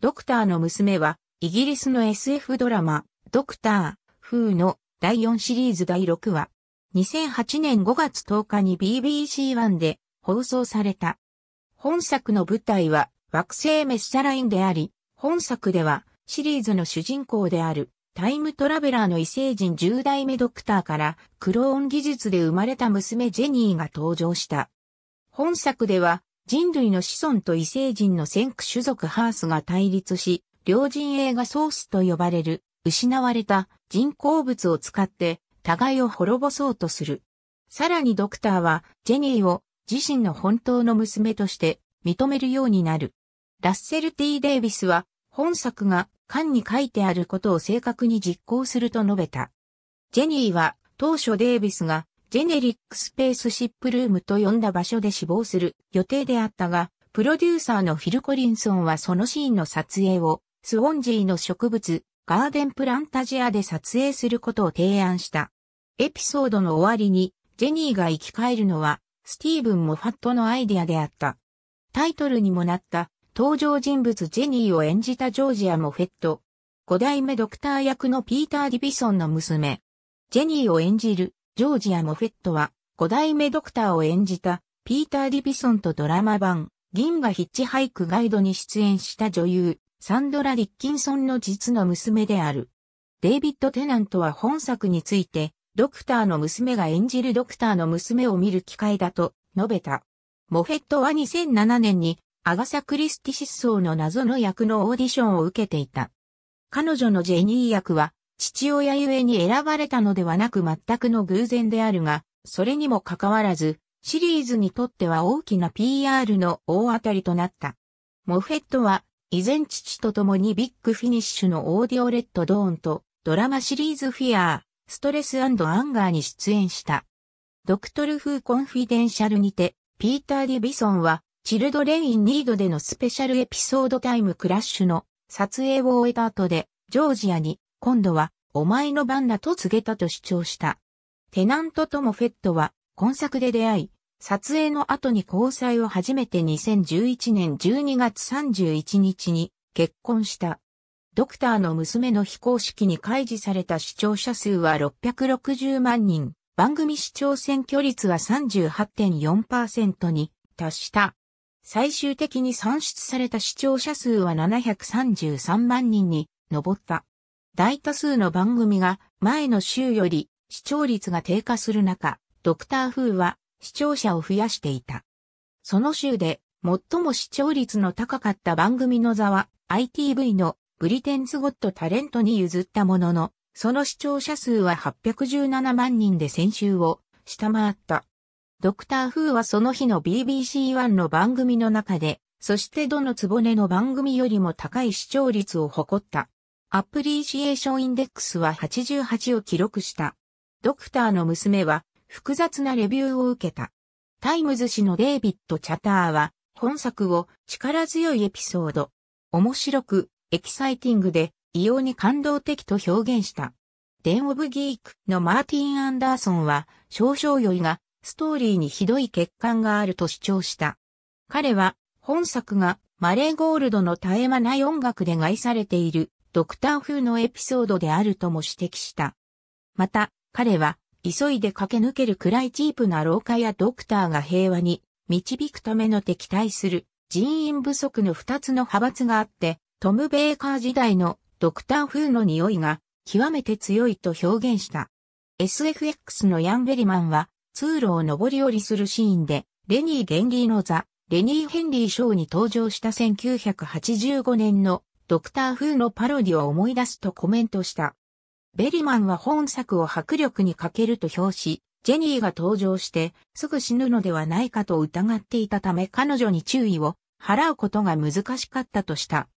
ドクターの娘は、イギリスの SF ドラマ、ドクター、風の第4シリーズ第6話。2008年5月10日に BBC1 で放送された。本作の舞台は惑星メッシャラインであり、本作ではシリーズの主人公であるタイムトラベラーの異星人10代目ドクターからクローン技術で生まれた娘ジェニーが登場した。本作では人類の子孫と異星人の先駆種族ハースが対立し、両陣営がソースと呼ばれる、失われた人工物を使って、互いを滅ぼそうとする。さらにドクターは、ジェニーを自身の本当の娘として認めるようになる。ラッセル・ T・ デイビスは、本作が缶に書いてあることを正確に実行すると述べた。ジェニーは、当初デイビスがジェネリックスペースシップルームと呼んだ場所で死亡する予定であったが、プロデューサーのフィル・コリンソンはそのシーンの撮影を、スウォンジーの植物、ガーデンプランタジアで撮影することを提案した。エピソードの終わりに、ジェニーが生き返るのは、スティーブン・モファットのアイデアであった。タイトルにもなった、登場人物ジェニーを演じたジョージア・モフェット。5代目ドクター役のピーター・ディビソンの娘。ジェニーを演じるジョージア・モフェットは、5代目ドクターを演じた、ピーター・ディビソンとドラマ版、銀河ヒッチハイクガイドに出演した女優、サンドラ・ディッキンソンの実の娘である。デイビッド・テナントは本作について、ドクターの娘が演じるドクターの娘を見る機会だと述べた。モフェットは2007年にアガサ・クリスティ失踪の謎の役のオーディションを受けていた。彼女のジェニー役は父親ゆえに選ばれたのではなく全くの偶然であるが、それにもかかわらず、シリーズにとっては大きな PR の大当たりとなった。モフェットは、依然父と共にビッグフィニッシュのオーディオレッドドーンと、ドラマシリーズフィアー、ストレスアンガーに出演した。ドクトル・フー・コンフィデンシャルにて、ピーター・ディビソンは、チルドレイン・ニードでのスペシャルエピソードタイムクラッシュの撮影を終えた後で、ジョージアに今度は、お前の番だと告げたと主張した。テナントともフェットは、今作で出会い、撮影の後に交際を始めて2011年12月31日に結婚した。ドクターの娘の非公式に開示された視聴者数は660万人、番組視聴選挙率は38.4%に達した。最終的に算出された視聴者数は733万人に上った。大多数の番組が前の週より視聴率が低下する中、ドクターフーは視聴者を増やしていた。その週で最も視聴率の高かった番組の座は ITV のブリテンズ・ゴット・タレントに譲ったものの、その視聴者数は817万人で先週を下回った。ドクター・フーはその日の BBC1 の番組の中で、そしてどのつぼねの番組よりも高い視聴率を誇った。アプリシエーションインデックスは88を記録した。ドクターの娘は複雑なレビューを受けた。タイムズ氏のデイビッド・チャターは本作を力強いエピソード、面白く、エキサイティングで異様に感動的と表現した。デン・オブ・ギークのマーティン・アンダーソンは少々酔いがストーリーにひどい欠陥があると主張した。彼は本作がマレーゴールドの絶え間ない音楽で害されているドクター風のエピソードであるとも指摘した。また、彼は、急いで駆け抜けるくらいチープな廊下やドクターが平和に導くための敵対する人員不足の二つの派閥があって、トム・ベーカー時代のドクター風の匂いが極めて強いと表現した。SFX のヤン・ベリマンは通路を上り下りするシーンで、レニー・ゲンリーのザ・レニー・ヘンリー賞に登場した1985年のドクター風のパロディを思い出すとコメントした。ベリマンは本作を迫力に欠けると評し、ジェニーが登場してすぐ死ぬのではないかと疑っていたため彼女に注意を払うことが難しかったとした。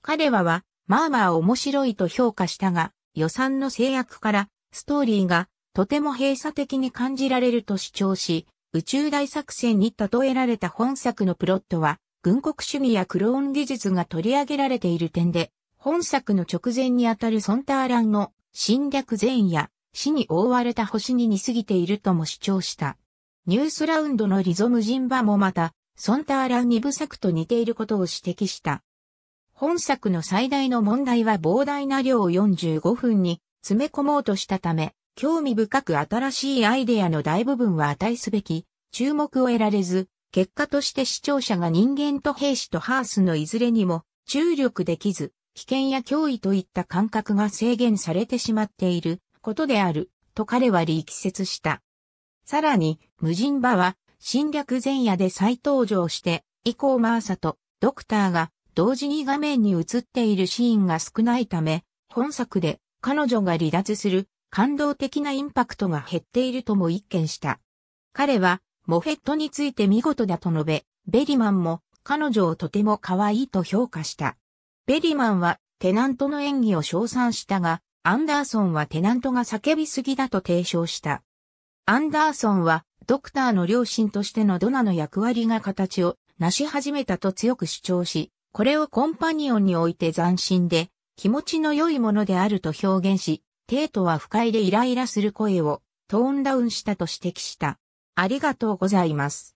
彼はは、まあまあ面白いと評価したが、予算の制約からストーリーがとても閉鎖的に感じられると主張し、宇宙大作戦に例えられた本作のプロットは軍国主義やクローン技術が取り上げられている点で、本作の直前にあたるソンターランの侵略前夜、死に覆われた星に似すぎているとも主張した。ニュースラウンドのリゾムジンバもまた、ソンターラン二部作と似ていることを指摘した。本作の最大の問題は膨大な量を45分に詰め込もうとしたため、興味深く新しいアイデアの大部分は値すべき、注目を得られず、結果として視聴者が人間と兵士とハースのいずれにも注力できず、危険や脅威といった感覚が制限されてしまっていることである、と彼は力説した。さらに、無人馬は侵略前夜で再登場して、以降マーサとドクターが同時に画面に映っているシーンが少ないため、本作で彼女が離脱する感動的なインパクトが減っているとも一見した。彼はモフェットについて見事だと述べ、ベリマンも彼女をとても可愛いと評価した。ベリマンはテナントの演技を称賛したが、アンダーソンはテナントが叫びすぎだと提唱した。アンダーソンはドクターの両親としてのドナの役割が形を成し始めたと強く主張し、これをコンパニオンにおいて斬新で気持ちの良いものであると表現し、テートは不快でイライラする声をトーンダウンしたと指摘した。ありがとうございます。